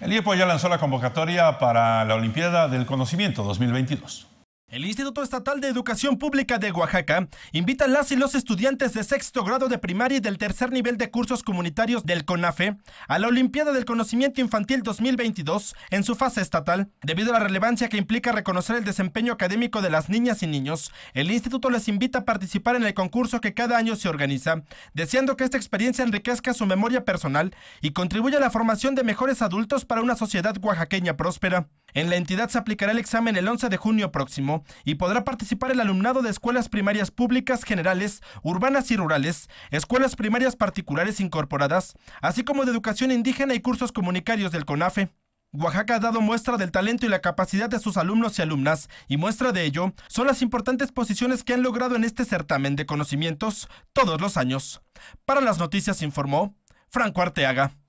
El IEPO ya lanzó la convocatoria para la Olimpiada del Conocimiento 2022. El Instituto Estatal de Educación Pública de Oaxaca invita a las y los estudiantes de sexto grado de primaria y del tercer nivel de cursos comunitarios del CONAFE a la Olimpiada del Conocimiento Infantil 2022 en su fase estatal. Debido a la relevancia que implica reconocer el desempeño académico de las niñas y niños, el instituto les invita a participar en el concurso que cada año se organiza, deseando que esta experiencia enriquezca su memoria personal y contribuya a la formación de mejores adultos para una sociedad oaxaqueña próspera. En la entidad se aplicará el examen el 11 de junio próximo y podrá participar el alumnado de escuelas primarias públicas generales, urbanas y rurales, escuelas primarias particulares incorporadas, así como de educación indígena y cursos comunitarios del CONAFE. Oaxaca ha dado muestra del talento y la capacidad de sus alumnos y alumnas, y muestra de ello son las importantes posiciones que han logrado en este certamen de conocimientos todos los años. Para las noticias informó Franco Arteaga.